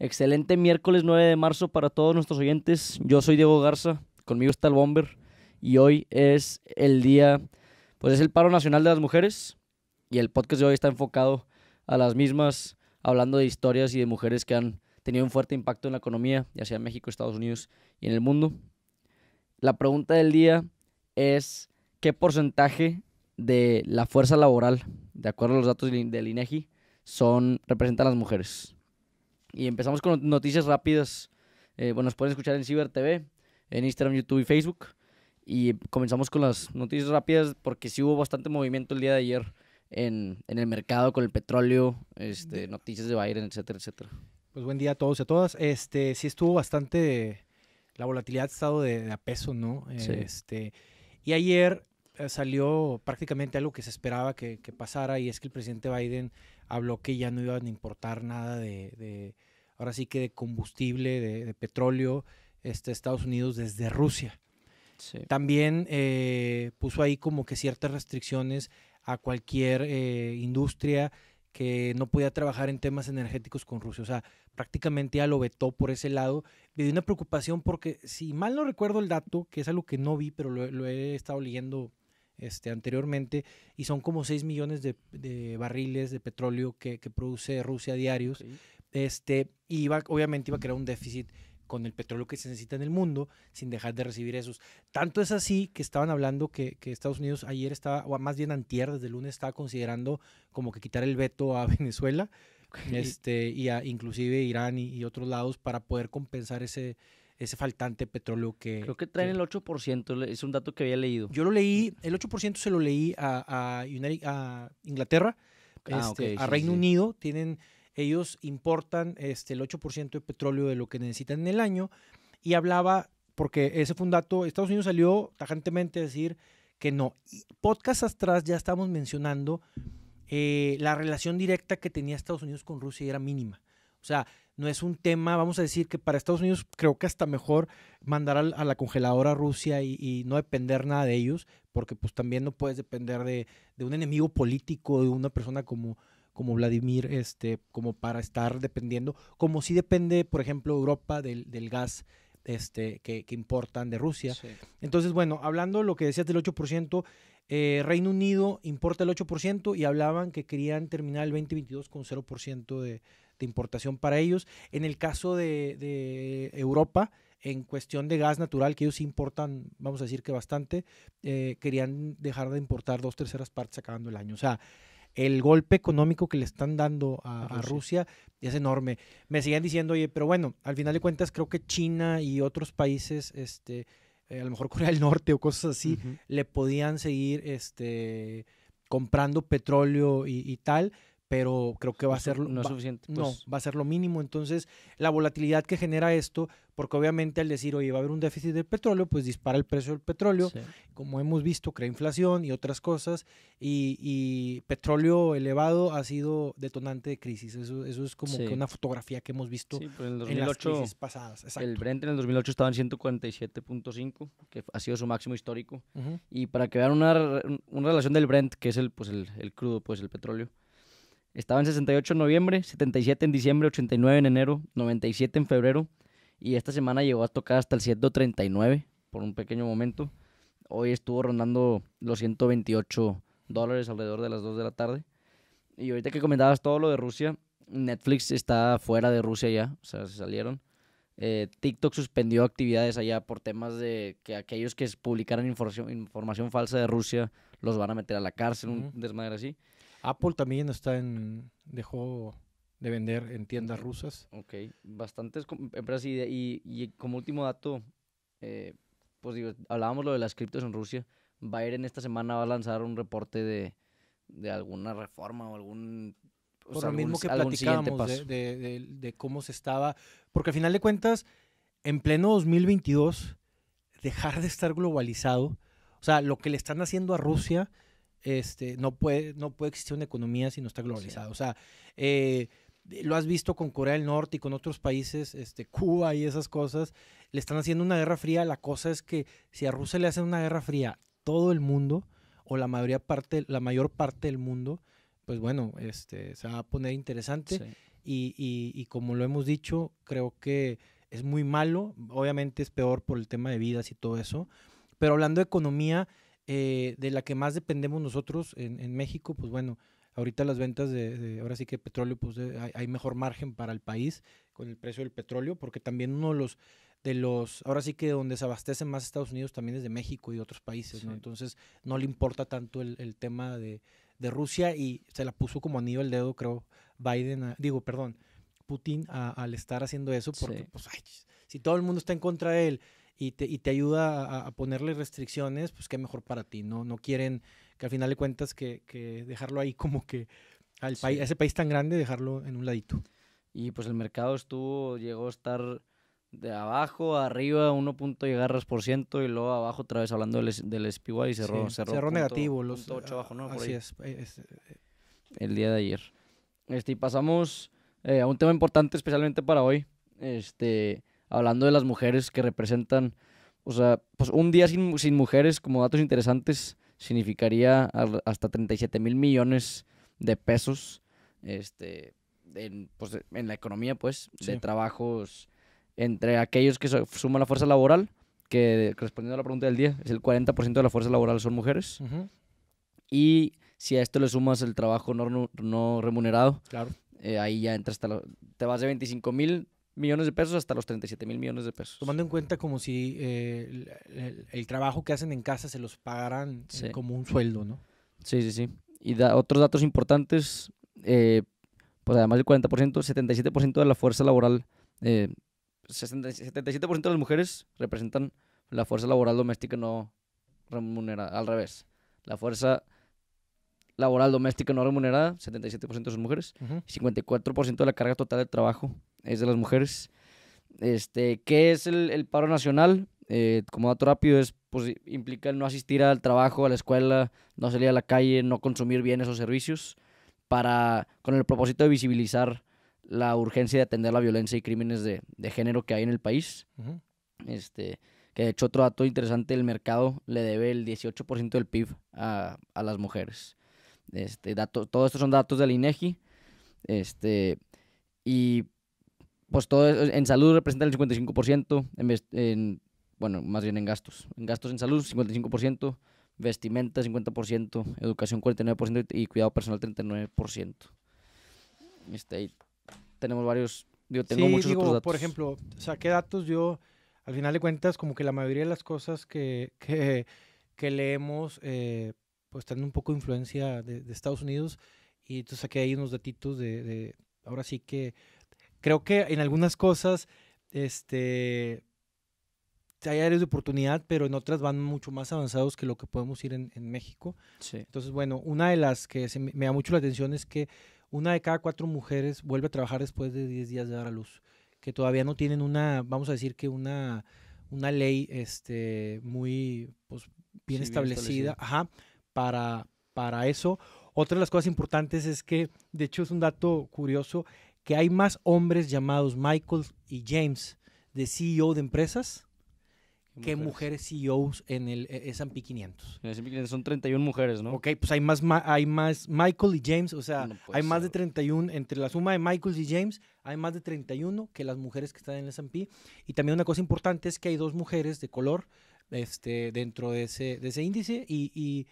Excelente miércoles 9 de marzo para todos nuestros oyentes. Yo soy Diego Garza, conmigo está el Bomber y hoy es el día, pues es el paro nacional de las mujeres y el podcast de hoy está enfocado a las mismas, hablando de historias y de mujeres que han tenido un fuerte impacto en la economía, ya sea en México, Estados Unidos y en el mundo. La pregunta del día es qué porcentaje de la fuerza laboral, de acuerdo a los datos del INEGI, e son representan las mujeres. Y empezamos con noticias rápidas. Eh, bueno, nos pueden escuchar en Ciber TV, en Instagram, YouTube y Facebook. Y comenzamos con las noticias rápidas porque sí hubo bastante movimiento el día de ayer en, el mercado con el petróleo, este, noticias de Biden, etcétera, etcétera. Pues buen día a todos y a todas. Este, sí estuvo bastante la volatilidad ha estado de, a peso, ¿no? Este, y ayer eh, salió prácticamente algo que se esperaba que, pasara y es que el presidente Biden habló que ya no iban a importar nada de, ahora sí que de combustible, de, petróleo, este, Estados Unidos desde Rusia. También eh, puso ahí como que ciertas restricciones a cualquier eh, industria que no podía trabajar en temas energéticos con Rusia. O sea, prácticamente ya lo vetó por ese lado. Me dio una preocupación porque, si mal no recuerdo el dato, que es algo que no vi, pero lo he estado leyendo este, anteriormente, y son como 6 millones de, de barriles de petróleo que, que produce Rusia diarios. Este, y iba, obviamente iba a crear un déficit con el petróleo que se necesita en el mundo sin dejar de recibir esos. Tanto es así que estaban hablando que, Estados Unidos ayer estaba, o más bien antier, desde el lunes estaba considerando como que quitar el veto a Venezuela, este, y a, inclusive Irán y, y, otros lados para poder compensar ese, ese faltante petróleo que... Creo que traen el 8%, es un dato que había leído. Yo lo leí, el 8% se lo leí a, a, Inglaterra, ah, este, a Reino Unido, tienen, ellos importan este, el 8% de petróleo de lo que necesitan en el año, y hablaba, porque ese fue un dato, Estados Unidos salió tajantemente a decir que no. podcast atrás ya estamos mencionando eh, la relación directa que tenía Estados Unidos con Rusia y era mínima. O sea, no es un tema, vamos a decir que para Estados Unidos creo que hasta mejor mandar a, la congeladora a Rusia y, no depender nada de ellos, porque pues también no puedes depender de, un enemigo político, de una persona como, como Vladimir, este, como para estar dependiendo, como si depende, por ejemplo, Europa del, gas este, que, importan de Rusia. Entonces, bueno, hablando de lo que decías del 8%, eh, Reino Unido importa el 8% y hablaban que querían terminar el 2022 con 0% de, de importación para ellos. En el caso de, Europa, en cuestión de gas natural, que ellos importan, vamos a decir que bastante, eh, querían dejar de importar dos terceras partes acabando el año. O sea, el golpe económico que le están dando a, Rusia. es enorme. Me siguen diciendo, oye, pero bueno, al final de cuentas creo que China y otros países, este, eh, a lo mejor Corea del Norte o cosas así, le podían seguir este, comprando petróleo y, y, tal, pero creo que va a ser... No suficiente. No, pues. va a ser lo mínimo. Entonces, la volatilidad que genera esto, porque obviamente al decir, oye, va a haber un déficit del petróleo, pues dispara el precio del petróleo. Como hemos visto, crea inflación y otras cosas. Y, petróleo elevado ha sido detonante de crisis. Eso, eso es como una fotografía que hemos visto pues en, las crisis pasadas. El Brent en el 2008 estaba en 147.5, que ha sido su máximo histórico. Y para que vean una, relación del Brent, que es el, pues el crudo, pues el petróleo, estaba en 68 en noviembre, 77 en diciembre, 89 en enero, 97 en febrero. Y esta semana llegó a tocar hasta el 139 por un pequeño momento. Hoy estuvo rondando los 128 dólares alrededor de las 2 de la tarde. Y ahorita que comentabas todo lo de Rusia, Netflix está fuera de Rusia ya, o sea, se salieron. Eh, TikTok suspendió actividades allá por temas de que aquellos que publicaran información, falsa de Rusia los van a meter a la cárcel, de un desmadre así. Apple también está en. dejó de vender en tiendas rusas. Ok, bastantes empresas. Y, y, como último dato, eh, pues hablábamos lo de las criptos en Rusia. en esta semana va a lanzar un reporte de, de alguna reforma o algún pues, o sea, lo mismo que platicábamos de, de, de, cómo se estaba. Porque al final de cuentas, en pleno 2022, dejar de estar globalizado, o sea, lo que le están haciendo a Rusia este, no, puede, no puede existir una economía si no está globalizada. O sea, eh, lo has visto con Corea del Norte y con otros países, este, Cuba y esas cosas, le están haciendo una guerra fría. La cosa es que si a Rusia le hacen una guerra fría, todo el mundo, o la, mayoría parte, la mayor parte del mundo, pues bueno, este, se va a poner interesante. Y, y, y como lo hemos dicho, creo que es muy malo. Obviamente es peor por el tema de vidas y todo eso. Pero hablando de economía, eh, de la que más dependemos nosotros en, México, pues bueno, ahorita las ventas de, ahora sí que petróleo, pues hay, mejor margen para el país con el precio del petróleo, porque también uno de los, de los, ahora sí que donde se abastece más Estados Unidos también es de México y otros países, ¿no? Entonces no le importa tanto el, tema de, Rusia y se la puso como anillo el dedo, creo, Biden, digo, perdón, Putin al estar haciendo eso, porque pues, si todo el mundo está en contra de él, y te, y te ayuda a, ponerle restricciones, pues qué mejor para ti, ¿no? No quieren que al final de cuentas que, dejarlo ahí como que al país, a ese país tan grande, dejarlo en un ladito. Y pues el mercado estuvo, llegó a estar de abajo, arriba, punto y luego abajo otra vez hablando del, SPY y cerró, cerró, negativo. Los, punto ah, abajo, ¿no? Así Es, eh, eh, El día de ayer. Este, y pasamos eh, a un tema importante especialmente para hoy. Este, hablando de las mujeres que representan, o sea, pues un día sin, mujeres, como datos interesantes, significaría hasta 37 mil millones de pesos este, en, pues, en la economía, pues, de trabajos entre aquellos que suman la fuerza laboral, que respondiendo a la pregunta del día, es el 40% de la fuerza laboral son mujeres. Y si a esto le sumas el trabajo no, no remunerado, claro. Eh, ahí ya entras, te vas de 25 mil millones de pesos hasta los 37 mil millones de pesos. Tomando en cuenta como si eh, el, trabajo que hacen en casa se los pagaran eh, como un sueldo, ¿no? Sí, sí, sí. Y otros datos importantes, eh, pues además del 40%, 77% de la fuerza laboral, 77% de las mujeres representan la fuerza laboral doméstica no remunerada, al revés. La fuerza laboral doméstica no remunerada, 77% son mujeres, 54% de la carga total de trabajo es de las mujeres. Este, ¿Qué es el, paro nacional? Eh, como dato rápido, es, pues, implica no asistir al trabajo, a la escuela, no salir a la calle, no consumir bienes o servicios, para, con el propósito de visibilizar la urgencia de atender la violencia y crímenes de, de género que hay en el país. este, que de hecho otro dato interesante, el mercado le debe el 18% del PIB a, a, las mujeres. Este, dato, todos estos son datos del INEGI. E este, y pues todo en salud representa el 55%, en, en, bueno, más bien en gastos. En gastos en salud, 55%, vestimenta, 50%, educación, 49% y cuidado personal, 39%. Este, tenemos varios, yo tengo muchos otros datos. Por ejemplo, saqué datos yo, al final de cuentas, como que la mayoría de las cosas que, que, leemos, eh, pues están un poco de influencia de, Estados Unidos, y entonces saqué ahí unos datitos de ahora sí que creo que en algunas cosas este, hay áreas de oportunidad, pero en otras van mucho más avanzados que lo que podemos ir en, México. Entonces, bueno, una de las que me, da mucho la atención es que una de cada cuatro mujeres vuelve a trabajar después de 10 días de dar a luz, que todavía no tienen una, vamos a decir que una, una ley este, muy pues, bien, establecida, para, para eso. Otra de las cosas importantes es que, de hecho es un dato curioso, que hay más hombres llamados Michael y James de CEO de empresas que mujeres, CEOs en el eh, eh, S&P 500. En el S&P 500 son 31 mujeres, ¿no? Ok, pues hay más, hay más Michael y James, o sea, hay más de 31, entre la suma de Michael y James, hay más de 31 que las mujeres que están en el S&P. Y también una cosa importante es que hay dos mujeres de color este, dentro de ese, de ese índice y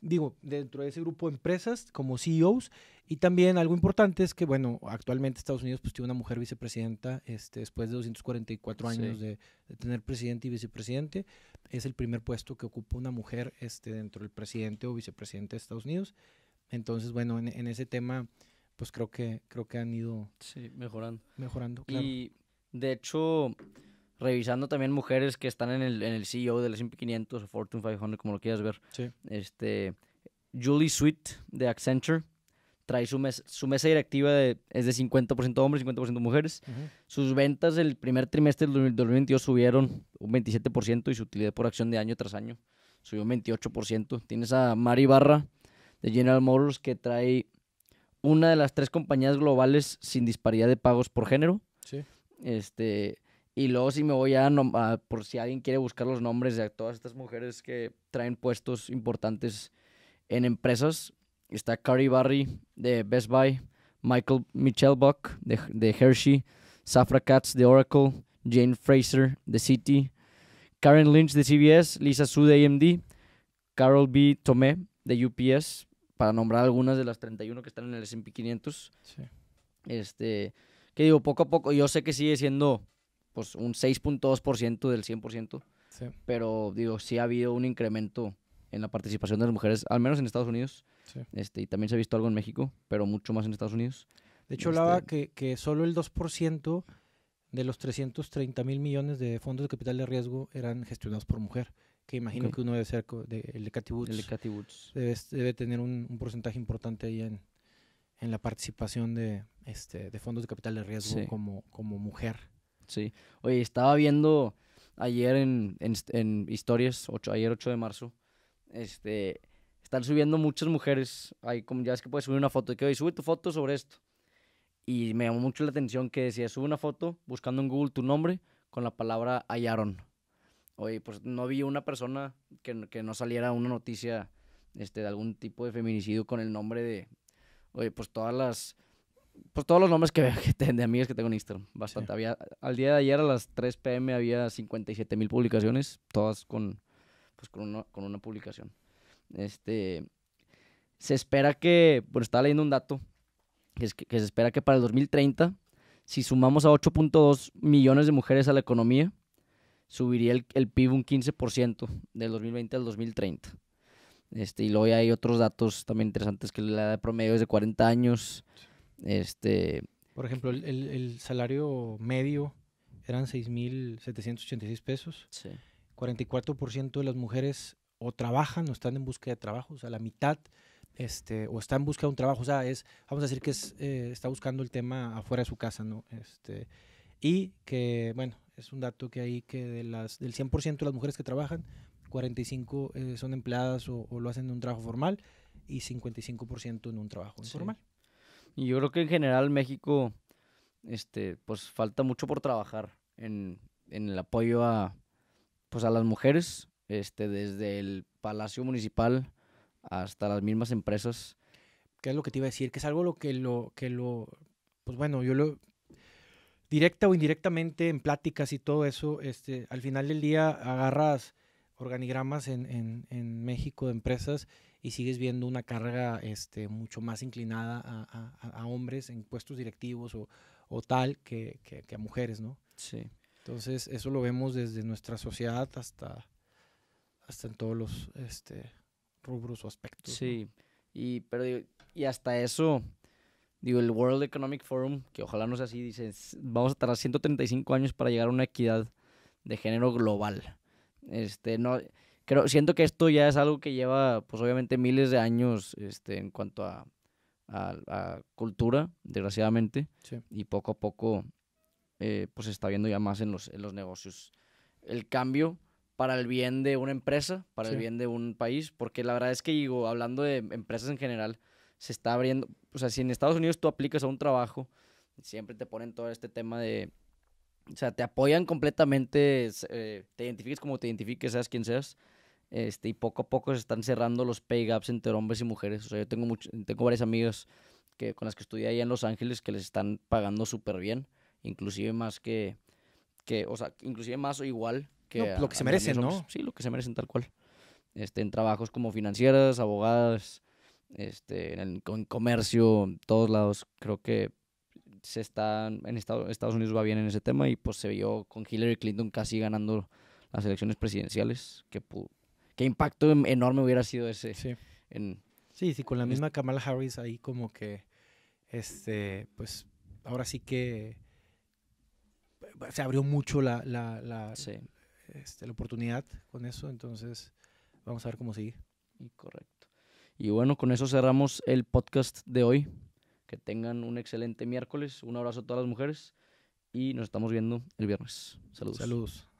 digo, dentro de ese grupo de empresas como CEOs. Y también algo importante es que, bueno, actualmente Estados Unidos pues tiene una mujer vicepresidenta este, después de 244 años de, de, tener presidente y vicepresidente. Es el primer puesto que ocupa una mujer este, dentro del presidente o vicepresidente de Estados Unidos. Entonces, bueno, en, ese tema, pues creo que, creo que han ido... Sí, mejorando. Mejorando, claro. Y de hecho revisando también mujeres que están en el, en el CEO del S&P 500 o Fortune 500, como lo quieras ver. Sí. Este, Julie Sweet de Accenture trae su, mes, su mesa directiva es de 50% hombres, 50% mujeres. Sus ventas del primer trimestre del 2022 subieron un 27% y su utilidad por acción de año tras año subió un 28%. Tienes a Mari Barra de General Motors que trae una de las tres compañías globales sin disparidad de pagos por género. Sí. Este, y luego si me voy a, por si alguien quiere buscar los nombres de todas estas mujeres que traen puestos importantes en empresas, está Carrie Barry de Best Buy, Michael Michelle de, Hershey, Safra Katz de Oracle, Jane Fraser de City, Karen Lynch de CBS, Lisa Su de AMD, Carol B. Tomé de UPS, para nombrar algunas de las 31 que están en el S&P 500. Sí. Este, que digo, poco a poco, yo sé que sigue siendo pues un 6.2% del 100%. Pero digo, sí ha habido un incremento en la participación de las mujeres, al menos en Estados Unidos. Este, y también se ha visto algo en México, pero mucho más en Estados Unidos. De hecho, hablaba este que, que solo el 2% de los 330 mil millones de fondos de capital de riesgo eran gestionados por mujer. Que imagino que uno debe ser el de Debe, tener un, porcentaje importante ahí en, en la participación de, este, de fondos de capital de riesgo como, como mujer. Sí. Oye, estaba viendo ayer en, en, historias, ayer 8 de marzo, este, están subiendo muchas mujeres. Hay como ya es que puedes subir una foto y que hoy sube tu foto sobre esto. Y me llamó mucho la atención que decía, sube una foto buscando en Google tu nombre con la palabra hallaron. Oye, pues no vi una persona que, que no saliera una noticia este, de algún tipo de feminicidio con el nombre de, oye, pues todas las pues todos los nombres que, de amigas que tengo en Instagram, bastante. Había, al día de ayer a las 3 pm había 57 mil publicaciones, todas con, pues con, una, con una publicación. Este, se espera que, bueno, estaba leyendo un dato, que, es que, se espera que para el 2030, si sumamos a 8.2 millones de mujeres a la economía, subiría el, PIB un 15% del 2020 al 2030. Este, y luego hay otros datos también interesantes, que la edad de promedio es de 40 años. Este, Por ejemplo, el, salario medio eran 6.786 pesos. Sí. 44% de las mujeres o trabajan o están en búsqueda de trabajo, o sea, la mitad este, o está en busca de un trabajo, o sea, es, vamos a decir que es, eh, está buscando el tema afuera de su casa, ¿no? Este, y que, bueno, es un dato que hay que de las, del 100% de las mujeres que trabajan, 45 eh, son empleadas o, lo hacen en un trabajo formal y 55% en un trabajo informal. Y yo creo que en general México, este, pues falta mucho por trabajar en, el apoyo a, pues a las mujeres, este, desde el Palacio Municipal hasta las mismas empresas. ¿Qué es lo que te iba a decir? Que es algo lo que lo, que lo, pues bueno, yo lo, directa o indirectamente en pláticas y todo eso, este, al final del día agarras organigramas en, en, en México de empresas y sigues viendo una carga este, mucho más inclinada a, hombres en puestos directivos o, tal que, a mujeres, ¿no? Sí. Entonces, eso lo vemos desde nuestra sociedad hasta, hasta en todos los este, rubros o aspectos. Sí, y, pero, y hasta eso, digo, el World Economic Forum, que ojalá no sea así, dice, vamos a tardar 135 años para llegar a una equidad de género global. Este, no, creo, siento que esto ya es algo que lleva, pues obviamente, miles de años este, en cuanto a, a, cultura, desgraciadamente, y poco a poco, eh, pues se está viendo ya más en los, en los negocios. El cambio para el bien de una empresa, para el bien de un país, porque la verdad es que digo, hablando de empresas en general, se está abriendo, o sea, si en Estados Unidos tú aplicas a un trabajo, siempre te ponen todo este tema de, o sea, te apoyan completamente, eh, te identifiques como te identifiques, seas quien seas, este, y poco a poco se están cerrando los pay gaps entre hombres y mujeres. O sea, yo tengo, mucho, tengo varias amigas que, con las que estudié allá en Los Ángeles que les están pagando súper bien, inclusive más que, que, o sea, inclusive más o igual que... lo que se merecen, ¿no? Sí, lo que se merecen tal cual. Este, en trabajos como financieras, abogadas, este, en, comercio, en todos lados. Creo que se están, en Estados, Unidos va bien en ese tema y pues se vio con Hillary Clinton casi ganando las elecciones presidenciales, que qué impacto em, enorme hubiera sido ese. Sí, sí, sí, con la misma este Kamala Harris ahí como que, este, pues ahora sí que eh, se abrió mucho la, la, este, la oportunidad con eso, entonces vamos a ver cómo sigue. Y correcto. Y bueno, con eso cerramos el podcast de hoy. Que tengan un excelente miércoles. Un abrazo a todas las mujeres. Y nos estamos viendo el viernes. Saludos. Saludos.